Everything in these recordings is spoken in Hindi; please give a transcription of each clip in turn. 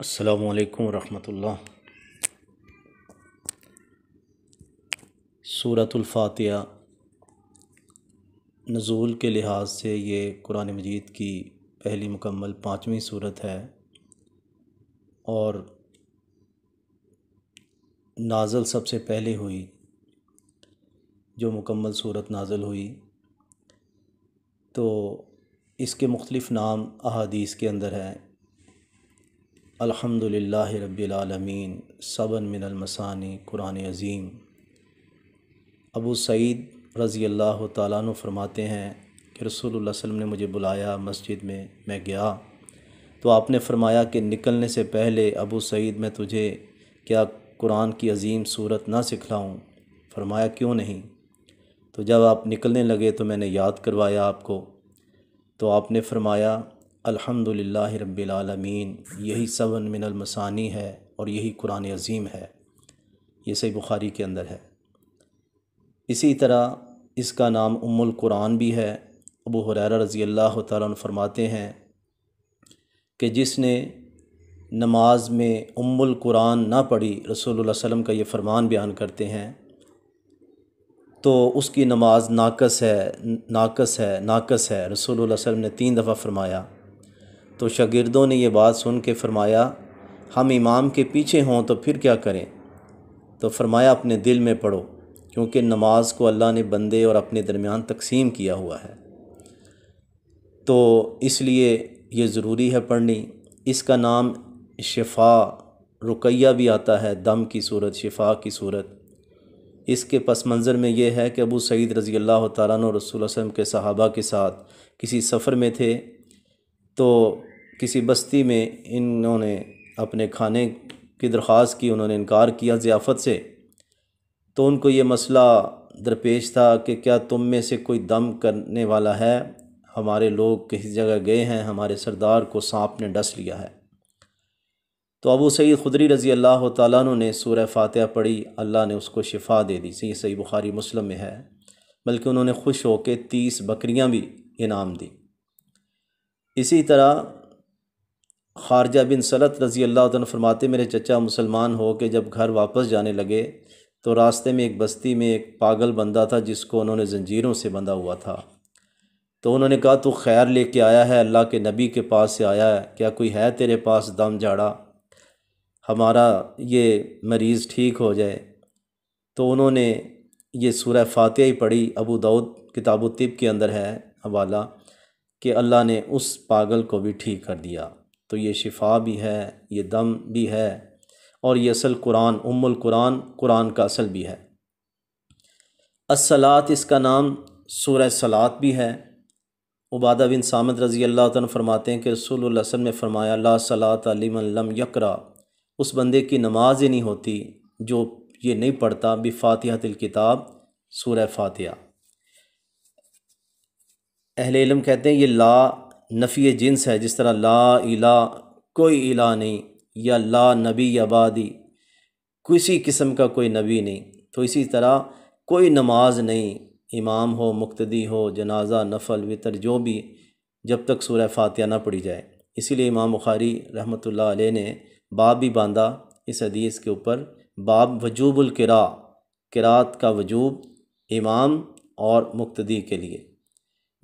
असलकम वरहमल सूरतलफ़ातिया नज़ूल के लिहाज से ये कुरान मजीद की पहली मुकम्मल पाँचवीं सूरत है और नाजल सबसे पहले हुई जो मुकम्मल सूरत नाजल हुई तो इसके मुख्तलिफ़ नाम अहादीस के अंदर हैं अल्हम्दुलिल्लाह रब्बिलमीन सबन मिनलमसानी कुरान अज़ीम अबू सईद रज़ी अल्लाह तु फरमाते हैं कि रसूल वसम ने मुझे बुलाया मस्जिद में मैं गया तो आपने फरमाया कि निकलने से पहले अबू सईद मैं तुझे क्या कुरान की अज़ीम सूरत ना सिखलाऊँ फरमाया क्यों नहीं तो जब आप निकलने लगे तो मैंने याद करवाया आपको तो आपने फरमाया अल्हम्दुलिल्लाह रब्बिल आलमीन यही सवन मसानी है और यही कुरान अज़ीम है ये सही बुखारी के अंदर है इसी तरह इसका नाम उम्मुल कुरान भी है अबू हुरैरा रज़ी अल्लाह फरमाते हैं कि जिसने नमाज में उम्मुल कुरान ना पढ़ी रसूलुल्लाह वसल्लम का ये फरमान बयान करते हैं तो उसकी नमाज नाकस है नाकस है नाकस है रसूलुल्लाह वसल्लम ने तीन दफ़ा फरमाया तो शागिरदों ने यह बात सुन के फरमाया हम इमाम के पीछे हों तो फिर क्या करें तो फरमाया अपने दिल में पढ़ो क्योंकि नमाज को अल्लाह ने बंदे और अपने दरमियान तकसीम किया हुआ है तो इसलिए ये ज़रूरी है पढ़नी इसका नाम शफा रुकैया भी आता है दम की सूरत शफा की सूरत इसके पस मंज़र में यह है कि अबू सईद रज़ी अल्लाह तसूल वसम के सहाबा के साथ किसी सफ़र में थे तो किसी बस्ती में इन्होंने अपने खाने की दरख्वास की उन्होंने इनकार किया ज़ियाफ़त से तो उनको ये मसला दरपेश था कि क्या तुम में से कोई दम करने वाला है हमारे लोग किसी जगह गए हैं हमारे सरदार को सांप ने डस लिया है तो अबू सईद खुदरी रज़ी अल्लाह तु ने सूर फातह पढ़ी अल्लाह ने उसको शिफा दे दी सही सही बुखारी मुस्लिम में है बल्कि उन्होंने खुश होकर तीस बकरियाँ भी इनाम दी इसी तरह खारजा बिन सलत रज़ी अल्लाह फरमाते मेरे चचा मुसलमान हो के जब घर वापस जाने लगे तो रास्ते में एक बस्ती में एक पागल बंदा था जिसको उन्होंने जंजीरों से बंधा हुआ था तो उन्होंने कहा तू खैर लेके आया है अल्लाह के नबी के पास से आया है क्या कोई है तेरे पास दम झाड़ा हमारा ये मरीज़ ठीक हो जाए तो उन्होंने ये सूरह फातिहा ही पढ़ी अबू दाऊद किताबो तिब के अंदर है हवाला कि अल्लाह ने उस पागल को भी ठीक कर दिया तो ये शिफा भी है ये दम भी है और ये असल कुरान उम्मुल कुरान कुरान का असल भी है असलात इसका नाम सूरह सलात भी है उबादा बिन सामद रज़ी अल्लाह तन फरमाते हैं कि रसूल वसम ने फरमाया ला सलात लम यकरा उस बंदे की नमाज ही नहीं होती जो ये नहीं पढ़ता बिफातिहा तिल किताब सूर फातिहा अहले इलम कहते हैं ये ला नफ़ी जिन्स है जिस तरह ला इला कोई इला नहीं या ला नबी या बादी किसी किस्म का कोई नबी नहीं तो इसी तरह कोई नमाज नहीं इमाम हो मुक्तदी हो जनाजा नफल वितर जो भी जब तक सूरह फातिहा ना पढ़ी जाए इसीलिए इमाम बुखारी रहमत ला ने बाब भी बांधा इस हदीस के ऊपर बाब वजूबुल किरा किरात का वजूब इमाम और मुक्तदी के लिए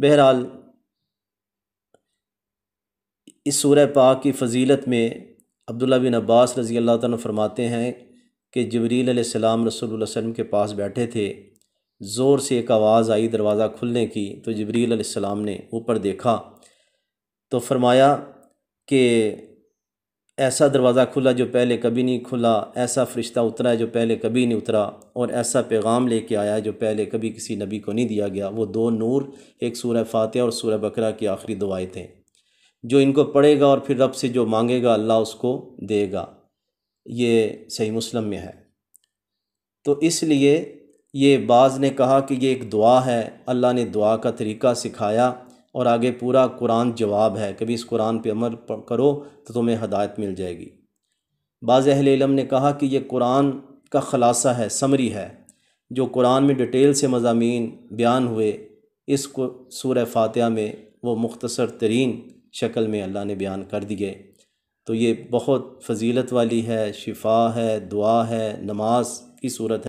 बहरहाल इस सूर पाक की फजीलत में अब्दुल्ला बिन अब्बास रज़ी अल्लाह तन फरमाते हैं कि जबरीलम सलाम रसूल के पास बैठे थे ज़ोर से एक आवाज़ आई दरवाज़ा खुलने की तो जबरील सलाम ने ऊपर देखा तो फरमाया कि ऐसा दरवाज़ा खुला जो पहले कभी नहीं खुला ऐसा फ़रिश्ता उतरा जो पहले कभी नहीं उतरा और ऐसा पैगाम लेके आया जो पहले कभी किसी नबी को नहीं दिया गया वो दो नूर एक सूरह फातह और सूरह बकरा की आखिरी दुआएँ थे जो इनको पढ़ेगा और फिर रब से जो मांगेगा अल्लाह उसको देगा ये सही मुस्लिम में है तो इसलिए ये बाज़ ने कहा कि ये एक दुआ है अल्लाह ने दुआ का तरीका सिखाया और आगे पूरा कुरान जवाब है कभी इस कुरान पर अमर करो तो तुम्हें हदायत मिल जाएगी बाज़ अहल इलम ने कहा कि यह कुरान का ख़लासा है समरी है जो कुरान में डिटेल से मजामी बयान हुए इस सूर फातह में वो मुख्तर तरीन शक्ल में अल्लाह ने बयान कर दिए तो ये बहुत फजीलत वाली है शिफा है दुआ है नमाज की सूरत है